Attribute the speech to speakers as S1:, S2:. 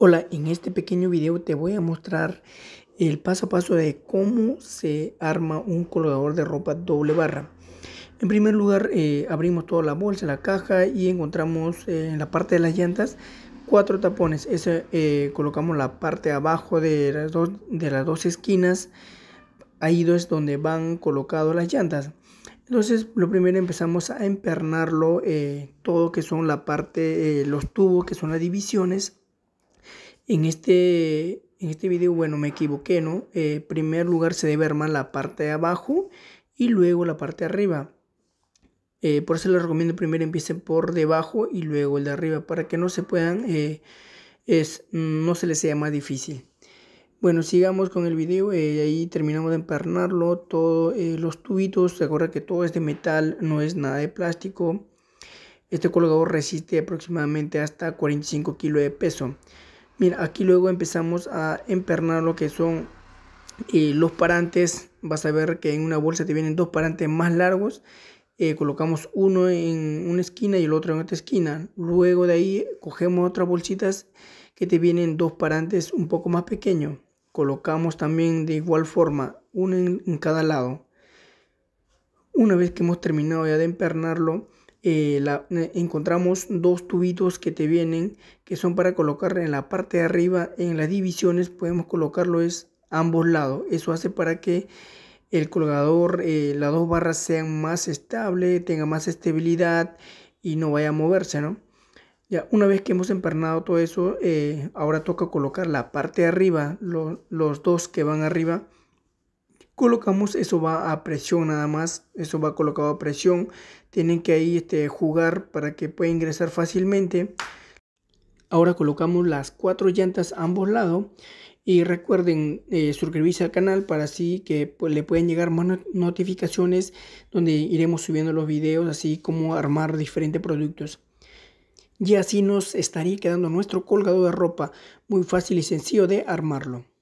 S1: Hola, en este pequeño video te voy a mostrar el paso a paso de cómo se arma un colgador de ropa doble barra. En primer lugar, eh, abrimos toda la bolsa, la caja y encontramos eh, en la parte de las llantas cuatro tapones. Eh, colocamos la parte abajo de las, dos, de las dos esquinas. Ahí es donde van colocadas las llantas. Entonces, lo primero empezamos a empernarlo todo que son la parte, los tubos que son las divisiones en este, en este video, bueno, me equivoqué, ¿no? Eh, primer lugar se debe armar la parte de abajo y luego la parte de arriba. Eh, por eso les recomiendo primero empiecen por debajo y luego el de arriba para que no se puedan, eh, es, no se les sea más difícil. Bueno, sigamos con el video. ahí terminamos de empernarlo. Todos los tubitos. se acuerda que todo es de metal, no es nada de plástico. Este colgador resiste aproximadamente hasta 45 kilos de peso. Mira, aquí luego empezamos a empernar lo que son eh, los parantes. Vas a ver que en una bolsa te vienen dos parantes más largos. Eh, colocamos uno en una esquina y el otro en otra esquina. Luego de ahí cogemos otras bolsitas que te vienen dos parantes un poco más pequeños. Colocamos también de igual forma, uno en, cada lado. Una vez que hemos terminado ya de empernarlo, eh, eh, encontramos dos tubitos que te vienen que son para colocar en la parte de arriba en las divisiones podemos colocarlo es ambos lados eso hace para que el colgador eh, las dos barras sean más estable tenga más estabilidad y no vaya a moverse no ya una vez que hemos empernado todo eso ahora toca colocar la parte de arriba los dos que van arriba colocamos, eso va a presión nada más, eso va colocado a presión, tienen que ahí este, jugar para que pueda ingresar fácilmente. Ahora colocamos las cuatro llantas a ambos lados y recuerden eh, suscribirse al canal para así que pues, le pueden llegar más notificaciones donde iremos subiendo los videos así como armar diferentes productos. Y así nos estaría quedando nuestro colgado de ropa, muy fácil y sencillo de armarlo.